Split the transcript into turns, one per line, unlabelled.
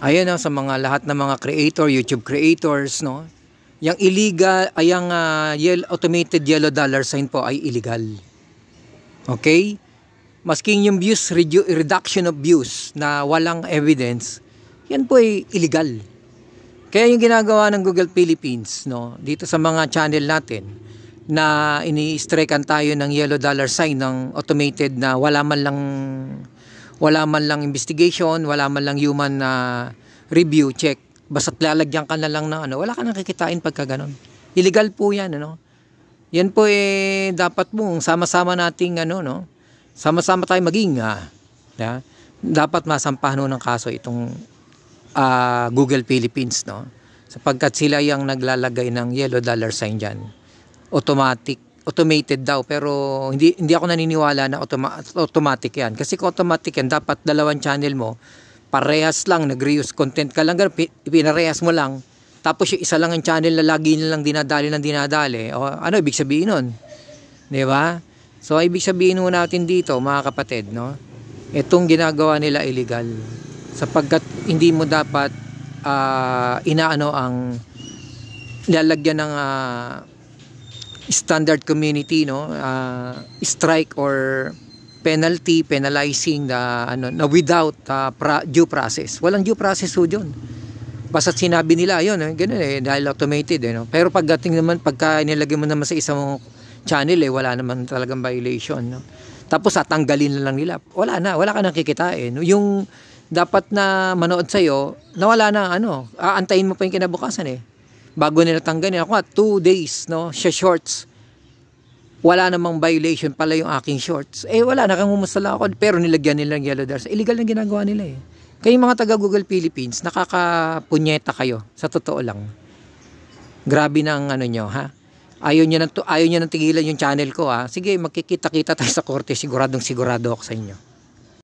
ayun no, sa mga lahat ng mga creator, YouTube creators, no? Yang illegal, ay yung uh, ah, yellow, automated yellow dollar sign po ay illegal. Okay? Masking yung views, redu- reduction of views na walang evidence, yan po ay illegal. Kaya yung ginagawa ng Google Philippines, no, dito sa mga channel natin, na ini-strikan tayo ng yellow dollar sign ng automated na wala man lang wala man lang investigation, wala man lang human na uh, review check. Basta't lalagyan ka na lang ng ano, wala ka nang kikitain pagka ganun. Illegal po 'yan, ano. Yan po eh dapat mong sama-sama nating ano, no. Sama-sama tayong maging ha. Yeah? Dapat masampahan ng kaso itong uh, Google Philippines, no. Sapagkat sila yung naglalagay ng yellow dollar sign diyan. Automatic automated daw pero hindi hindi ako naniniwala na automa automatic 'yan kasi kung automatic 'yan dapat dalawang channel mo parehas lang nag-reuse content ka lang pinarehas mo lang tapos yung isa lang ang channel na lagi nilang dinadali ng dinadali o ano ibig sabihin nun 'di ba so ibig sabihin nun natin dito mga kapatid no itong ginagawa nila illegal sapagkat hindi mo dapat uh, inaano ang lalagyan ng uh, standard community no uh, strike or penalty penalizing na ano na without uh, pra, due process walang due process ho diyon basta sinabi nila ayun eh, ganun eh dahil automated eh no pero pagdating naman pagka inilagay mo naman sa isang channel eh wala naman talagang violation no tapos tatanggalin na lang nila wala na wala ka nang kikitain eh. yung dapat na manood sa iyo nawala na ano aantayin mo pa yung kinabukasan eh bago nila tanggalin. Ako at 2 days, no? Siya shorts. Wala namang violation pala yung aking shorts. Eh, wala, nakangumustala ako. Pero nilagyan nila ng yellow darts. Illegal na ginagawa nila eh. Kayong mga taga Google Philippines, nakakapunyeta kayo. Sa totoo lang. Grabe na ang ano nyo, ha? Ayaw nyo, nang, ayaw nyo nang tigilan yung channel ko, ha? Sige, magkikita-kita tayo sa korte. Siguradong sigurado ako sa inyo.